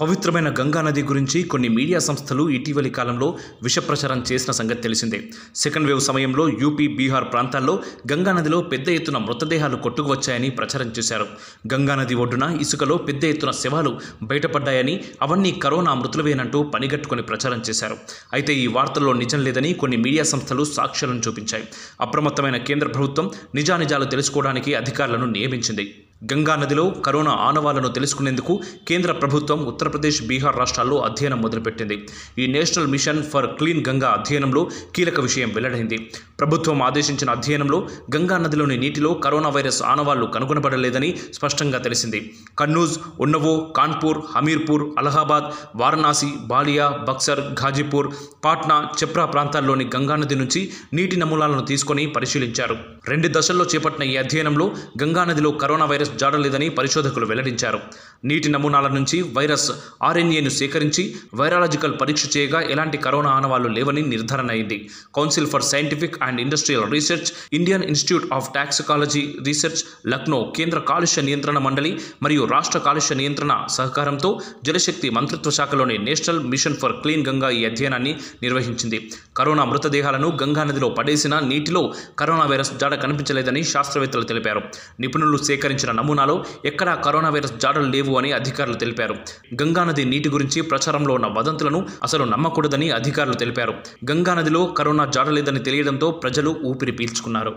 పవిత్రమైన గంగా నది గురించి కొన్ని మీడియా సంస్థలు ఇటీవలి కాలంలో విషప్రచారం చేసిన సంగతి తెలిసిందే సెకండ్ వేవ్ సమయంలో యూపీ బీహార్ ప్రాంతాల్లో గంగా నదిలో పెద్ద ఎత్తున మృతదేహాలు కొట్టుకు వచ్చాయని ప్రచారం చేశారు గంగా నది ఒడ్డున ఇసుకలో పెద్ద ఎత్తున శవాలు బయటపడ్డాయని అవన్నీ కరోనా మృతులవేనంటూ పనిగట్టుకుని ప్రచారం చేశారు అయితే ఈ వార్తల్లో నిజం లేదని కొన్ని మీడియా సంస్థలు సాక్ష్యాలను చూపించాయి అప్రమత్తమైన కేంద్ర ప్రభుత్వం నిజానిజాలు తెలుసుకోవడానికి అధికారులను నియమించింది గంగా నదిలో కరోనా ఆనవాలను తెలుసుకునేందుకు కేంద్ర ప్రభుత్వం ఉత్తరప్రదేశ్ బీహార్ రాష్ట్రాల్లో అధ్యయనం మొదలుపెట్టింది ఈ national mission for clean Ganga అధ్యయనంలో కీలక విషయం వెల్లడైంది ప్రభుత్వం ఆదేశించిన అధ్యయనంలో గంగా నదిలోని నీటిలో కరోనా వైరస్ ఆనవాళ్లు కనుగొనబడలేదని స్పష్టంగా తెలిసింది కన్నూజ్ ఉన్నవో కాన్పూర్ హమీర్పూర్ అలహాబాద్ వారణాసి బాలియా బక్సర్ ఘాజీపూర్ పాట్నా చెప్రా ప్రాంతాల్లోని గంగా నది నుంచి నీటి నమూనాలను తీసుకొని పరిశీలించారు రెండు దశల్లో చేపట్టిన ఈ అధ్యయనంలో గంగా నదిలో కరోనా వైరస్ వైరస్ జాడలేదని పరిశోధకులు వెల్లడించారు నీటి నమూనాల నుంచి వైరస్ ఆర్ఎన్ఏను సేకరించి వైరాలజికల్ పరీక్ష చేయగా ఎలాంటి కరోనా ఆనవాళ్లు లేవని నిర్ధారణ అయింది council for scientific and industrial research Indian institute of toxicology research Lucknow కేంద్ర కాలుష్య నియంత్రణ మండలి మరియు రాష్ట్ర కాలుష్య నియంత్రణ సహకారంతో జలశక్తి మంత్రిత్వ శాఖలోని national mission for clean Ganga ఈ అధ్యయనాన్ని నిర్వహించింది కరోనా మృతదేహాలను గంగానదిలో పడేసిన నీటిలో కరోనా వైరస్ జాడ కనిపించలేదని శాస్త్రవేత్తలు తెలిపారు నిపుణులు సేకరించిన నమూనాలో ఎక్కడా కరోనా వైరస్ జాడలు లేవు అని అధికారులు తెలిపారు గంగానది నీటి గురించి ప్రచారంలో ఉన్న వదంతులను అసలు నమ్మకూడదని అధికారులు తెలిపారు గంగానదిలో కరోనా జాడలేదని తెలియడంతో ప్రజలు ఊపిరి పీల్చుకున్నారు